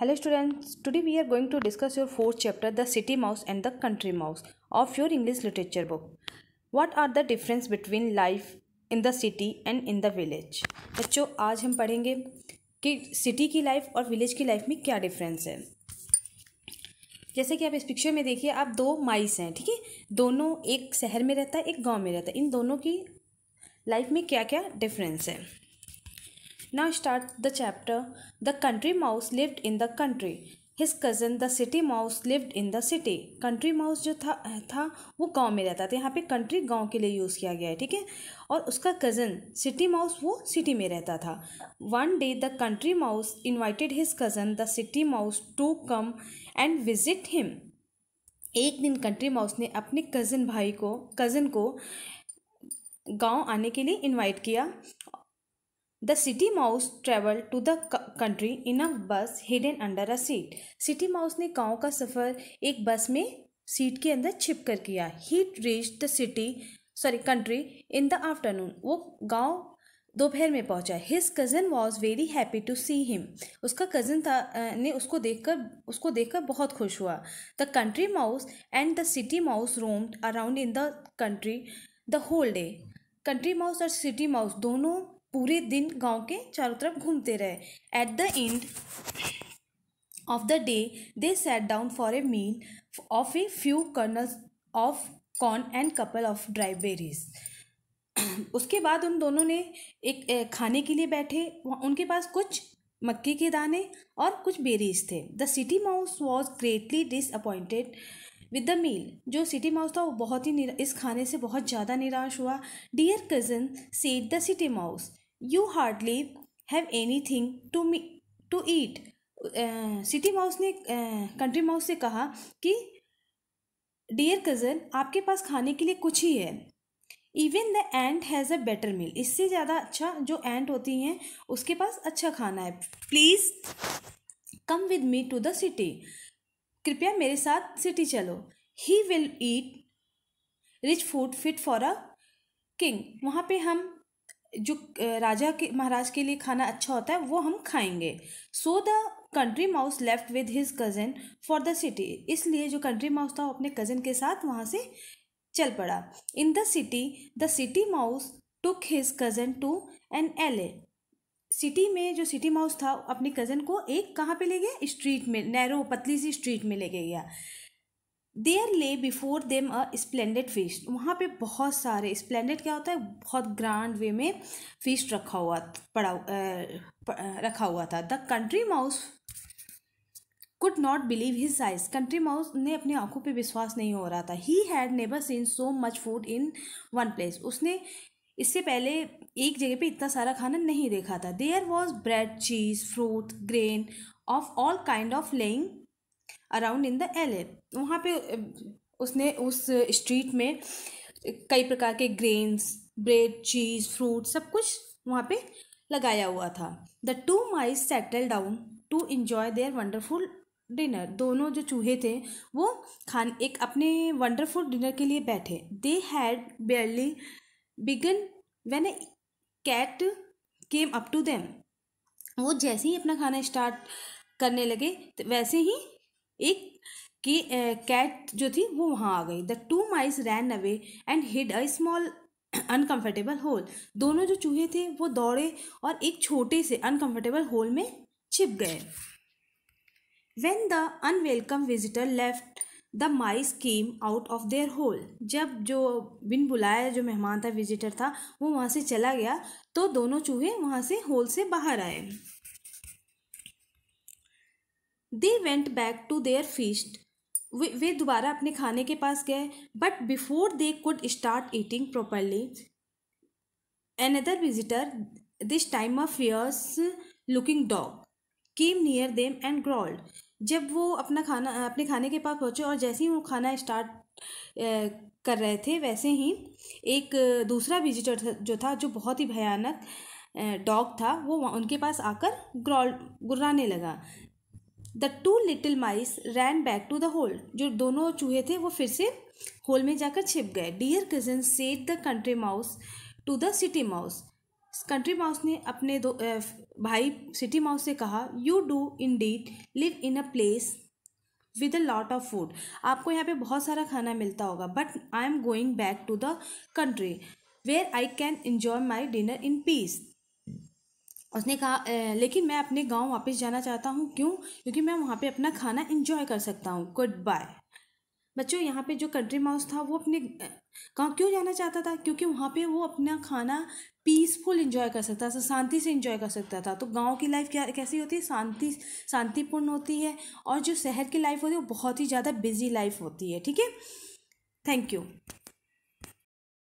Hello students today we are going to discuss your fourth chapter the city mouse and the country mouse of your English literature book what are the difference between life in the city and in the village बच्चों आज हम पढ़ेंगे कि city की life और village की life में क्या डिफरेंस है जैसे कि आप इस पिक्चर में देखिए आप दो माइस हैं ठीक है थीके? दोनों एक शहर में रहता है एक गाँव में रहता है इन दोनों की लाइफ में क्या क्या डिफरेंस है Now start the chapter The Country Mouse lived in the country. His cousin the city mouse lived in the city country mouse जो था था वो गांव में रहता था यहाँ पे कंट्री गांव के लिए यूज़ किया गया है ठीक है और उसका कज़न सिटी माउस वो सिटी में रहता था one day the country mouse invited his cousin the city mouse to come and visit him एक दिन कंट्री माउस ने अपने कज़न भाई को कज़न को गांव आने के लिए इनवाइट किया The city mouse traveled to the country in a bus hidden under a seat. City mouse ने गाँव का सफ़र एक बस में सीट के अंदर छिप कर किया he reach the city sorry country in the afternoon वो गांव दोपहर में पहुंचा his cousin was very happy to see him उसका कज़न था ने उसको देखकर उसको देखकर बहुत खुश हुआ the country mouse and the city mouse roam around in the country the whole day country mouse और सिटी माउस दोनों पूरे दिन गांव के चारों तरफ घूमते रहे at the end of the day they sat down for a meal of a few kernels of corn and couple of dry berries उसके बाद उन दोनों ने एक खाने के लिए बैठे उनके पास कुछ मक्के के दाने और कुछ बेरीज थे the city mouse was greatly disappointed with the meal जो सिटी माउस था वो बहुत ही इस खाने से बहुत ज़्यादा निराश हुआ dear cousin said the city mouse you hardly have anything to me to eat city mouse ने कंट्री uh, माउस से कहा कि डियर कज़न आपके पास खाने के लिए कुछ ही है even the ant has a better meal इससे ज़्यादा अच्छा जो एंड होती हैं उसके पास अच्छा खाना है please come with me to the city कृपया मेरे साथ सिटी चलो he will eat rich food fit for a king वहाँ पे हम जो राजा के महाराज के लिए खाना अच्छा होता है वो हम खाएंगे so the country mouse left with his cousin for the city इसलिए जो कंट्री माउस था वो अपने कज़न के साथ वहाँ से चल पड़ा in the city the city mouse took his cousin to an alley city में जो सिटी माउस था अपने कज़न को एक कहाँ पे ले गया स्ट्रीट में नैरो पतली सी स्ट्रीट में ले गया there lay before them a splendid feast वहाँ पे बहुत सारे स्प्लेंडेड क्या होता है बहुत ग्रांड वे में फीस्ट रखा हुआ पड़ा रखा हुआ था the country mouse could not believe his eyes country mouse ने अपनी आंखों पे विश्वास नहीं हो रहा था he had never seen so much food in one place उसने इससे पहले एक जगह पे इतना सारा खाना नहीं देखा था there was bread cheese fruit grain of all kind of laying around in the alley वहाँ पे उसने उस स्ट्रीट में कई प्रकार के ग्रेन्स ब्रेड चीज़ फ्रूट सब कुछ वहाँ पे लगाया हुआ था the two mice settle down to enjoy their wonderful dinner दोनों जो चूहे थे वो खान एक अपने वंडरफुल डिनर के लिए बैठे they had barely began when a cat came up to them वो जैसे ही अपना खाना स्टार्ट करने लगे तो वैसे ही एक की कैट जो थी वो वहाँ आ गई the two mice ran away and hid a small uncomfortable hole दोनों जो चूहे थे वो दौड़े और एक छोटे से अनकम्फर्टेबल होल में छिप गए when the unwelcome visitor left the mice came out of their hole जब जो बिन बुलाया जो मेहमान था विजिटर था वो वहाँ से चला गया तो दोनों चूहे वहाँ से होल से बाहर आए they went back to their feast वे दोबारा अपने खाने के पास गए but before they could start eating properly other visitor this time of fierce looking dog came near them and growled जब वो अपना खाना अपने खाने के पास पहुँचे और जैसे ही वो खाना स्टार्ट कर रहे थे वैसे ही एक दूसरा विजिटर जो था जो बहुत ही भयानक डॉग था वो उनके पास आकर ग्रॉल गुर्राने लगा the two little mice ran back to the hole जो दोनों चूहे थे वो फिर से होल में जाकर छिप गए dear cousin said the country mouse to the city mouse country mouse ने अपने दो भाई सिटी माउस से कहा you do indeed live in a place with a lot of food आपको यहाँ पे बहुत सारा खाना मिलता होगा but I am going back to the country where I can enjoy my dinner in peace उसने कहा लेकिन मैं अपने गांव वापस जाना चाहता हूँ क्यों क्योंकि मैं वहाँ पे अपना खाना इंजॉय कर सकता हूँ गुड बाय बच्चों यहाँ पे जो कंट्री माउस था वो अपने गाँव क्यों जाना चाहता था क्योंकि वहाँ पे वो अपना खाना पीसफुल इंजॉय कर सकता था शांति से इंजॉय कर सकता था तो गांव की लाइफ क्या कैसी होती है शांति शांतिपूर्ण होती है और जो शहर की लाइफ होती है वो बहुत ही ज़्यादा बिजी लाइफ होती है ठीक है थैंक यू